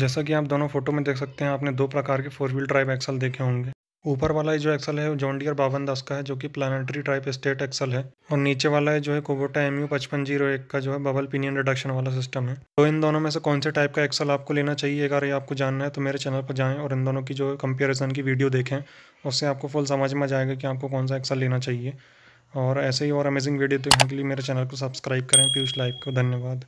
जैसा कि आप दोनों फोटो में देख सकते हैं आपने दो प्रकार के फोर व्हील ड्राइव एक्सल देखे होंगे ऊपर वाला जो एक्सल है वो जॉन्डियर बावन दस का है जो कि प्लानटरी टाइप स्टेट एक्सल है और नीचे वाला है जो है कोबोटा एम यू पचपन जीरो एक का जो है बबल पिनियन रिडक्शन वाला सिस्टम है तो इन दोनों में से कौन से टाइप का एक्सल आपको लेना चाहिए अगर ये आपको जानना है तो मेरे चैनल पर जाएँ और इन दोनों की जो कंपेरिजन की वीडियो देखें उससे आपको फुल समझ में जाएगा कि आपको कौन सा एक्सल लेना चाहिए और ऐसे ही और अमेजिंग वीडियो देखने के लिए मेरे चैनल को सब्सक्राइब करें पीयूष लाइक को धन्यवाद